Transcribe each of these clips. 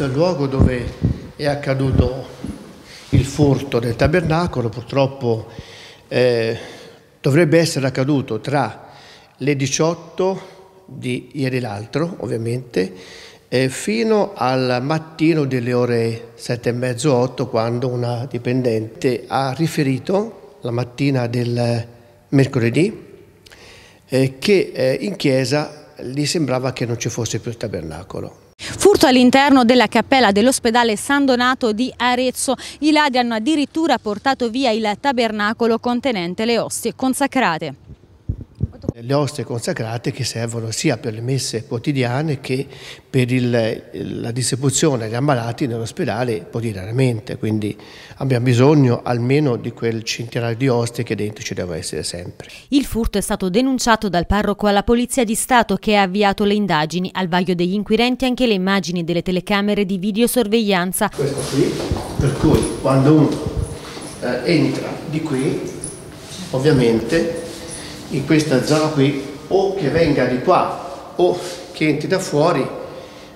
questo è il luogo dove è accaduto il furto del tabernacolo, purtroppo eh, dovrebbe essere accaduto tra le 18 di ieri l'altro, ovviamente, eh, fino al mattino delle ore 7 e mezzo, 8, quando una dipendente ha riferito la mattina del mercoledì eh, che eh, in chiesa gli sembrava che non ci fosse più il tabernacolo. Furto all'interno della cappella dell'ospedale San Donato di Arezzo. I ladri hanno addirittura portato via il tabernacolo contenente le ostie consacrate. Certo. Eh, le oste consacrate che servono sia per le messe quotidiane che per il, la distribuzione agli ammalati nell'ospedale quotidianamente, quindi abbiamo bisogno almeno di quel centinaio di oste che dentro ci devono essere sempre. Il furto è stato denunciato dal parroco alla Polizia di Stato che ha avviato le indagini. Al vaglio degli inquirenti anche le immagini delle telecamere di videosorveglianza. Questo qui, per cui quando uno eh, entra di qui, ovviamente in questa zona qui o che venga di qua o che entri da fuori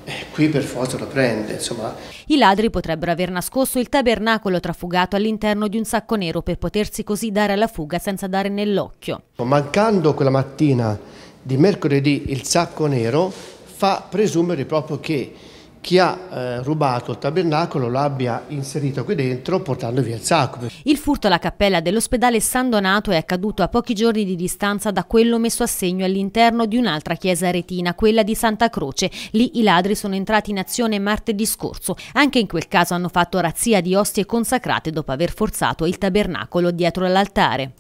eh, qui per forza lo prende, insomma. I ladri potrebbero aver nascosto il tabernacolo trafugato all'interno di un sacco nero per potersi così dare alla fuga senza dare nell'occhio. Mancando quella mattina di mercoledì il sacco nero fa presumere proprio che chi ha eh, rubato il tabernacolo l'abbia inserito qui dentro portando via il sacco. Il furto alla cappella dell'ospedale San Donato è accaduto a pochi giorni di distanza da quello messo a segno all'interno di un'altra chiesa retina, quella di Santa Croce. Lì i ladri sono entrati in azione martedì scorso. Anche in quel caso hanno fatto razzia di ostie consacrate dopo aver forzato il tabernacolo dietro l'altare.